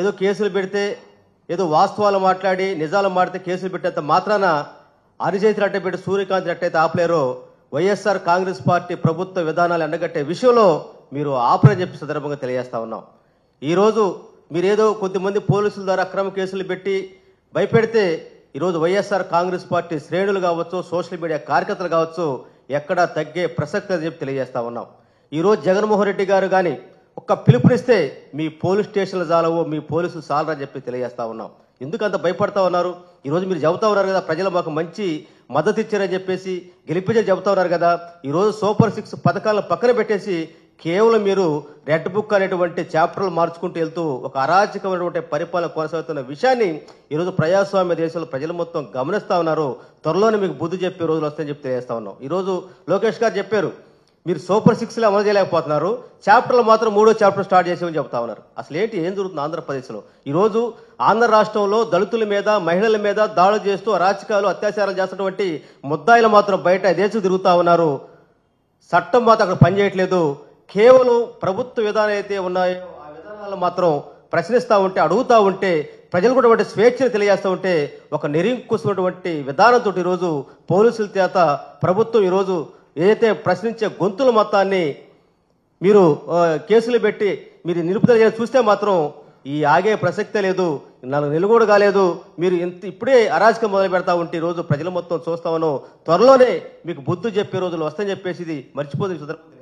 ఏదో కేసులు పెడితే ఏదో వాస్తవాలు మాట్లాడి నిజాలు మాడితే కేసులు పెట్టేంత మాత్రాన అరిచేతులు అట్టే పెట్టి సూర్యకాంత్ అట్టయితే ఆపలేరో వైఎస్ఆర్ కాంగ్రెస్ పార్టీ ప్రభుత్వ విధానాలు ఎండగట్టే విషయంలో మీరు ఆపరని చెప్పి సందర్భంగా తెలియజేస్తా ఉన్నాం ఈరోజు మీరేదో కొద్దిమంది పోలీసుల ద్వారా అక్రమ కేసులు పెట్టి భయపెడితే ఈరోజు వైఎస్ఆర్ కాంగ్రెస్ పార్టీ శ్రేణులు కావచ్చు సోషల్ మీడియా కార్యకర్తలు కావచ్చు ఎక్కడా తగ్గే ప్రసక్తి అని చెప్పి తెలియజేస్తా ఉన్నాం ఈరోజు జగన్మోహన్ రెడ్డి గారు కానీ ఒక్క పిలుపునిస్తే మీ పోలీస్ స్టేషన్లు చాలవో మీ పోలీసులు చాలరని చెప్పి తెలియజేస్తా ఉన్నాం ఎందుకు అంత భయపడతా ఉన్నారు ఈరోజు మీరు చెబుతా ఉన్నారు కదా ప్రజలు మాకు మంచి మద్దతు ఇచ్చారని చెప్పేసి గెలిపించే చెబుతా ఉన్నారు కదా ఈరోజు సూపర్ సిక్స్ పథకాలను పక్కన పెట్టేసి కేవలం మీరు రెడ్ బుక్ అనేటువంటి చాప్టర్లు మార్చుకుంటూ వెళ్తూ ఒక అరాచకమైనటువంటి పరిపాలన కొనసాగుతున్న విషయాన్ని ఈరోజు ప్రజాస్వామ్య దేశంలో ప్రజలు మొత్తం గమనిస్తా ఉన్నారు త్వరలోనే మీకు బుద్ధి చెప్పే రోజులు వస్తాయని చెప్పి తెలియజేస్తా ఉన్నాం ఈరోజు లోకేష్ గారు చెప్పారు మీరు సూపర్ లో అమలు చేయలేకపోతున్నారు చాప్టర్లు మాత్రం మూడో చాప్టర్ స్టార్ట్ చేసామని చెప్తా ఉన్నారు అసలు ఏంటి ఏం జరుగుతుంది ఆంధ్రప్రదేశ్లో ఈరోజు ఆంధ్ర రాష్ట్రంలో దళితుల మీద మహిళల మీద దాడులు చేస్తూ అరాచకాలు అత్యాచారాలు చేస్తున్నటువంటి ముద్దాయిలు మాత్రం బయట దేశం తిరుగుతూ ఉన్నారు చట్టం మాత్రం అక్కడ పనిచేయట్లేదు కేవలం ప్రభుత్వ విధానం అయితే ఉన్నాయో ఆ విధానాలను మాత్రం ప్రశ్నిస్తూ ఉంటే అడుగుతూ ఉంటే ప్రజలు కూడా వంటి స్వేచ్ఛను తెలియజేస్తూ ఉంటే ఒక నిరింకుసినటువంటి విధానంతో ఈరోజు పోలీసుల చేత ప్రభుత్వం ఈరోజు ఏదైతే ప్రశ్నించే గొంతుల మొత్తాన్ని మీరు కేసులు పెట్టి మీరు నిలుపుదల చూస్తే మాత్రం ఈ ఆగే ప్రసక్తే లేదు నాకు నిలుగోడు కాలేదు మీరు ఇంత ఇప్పుడే అరాజకం మొదలు పెడతా ఉంటే రోజు ప్రజల మొత్తం చూస్తామను త్వరలోనే మీకు బుద్ధి చెప్పే రోజులు వస్తాయని చెప్పేసి ఇది మర్చిపోతుంది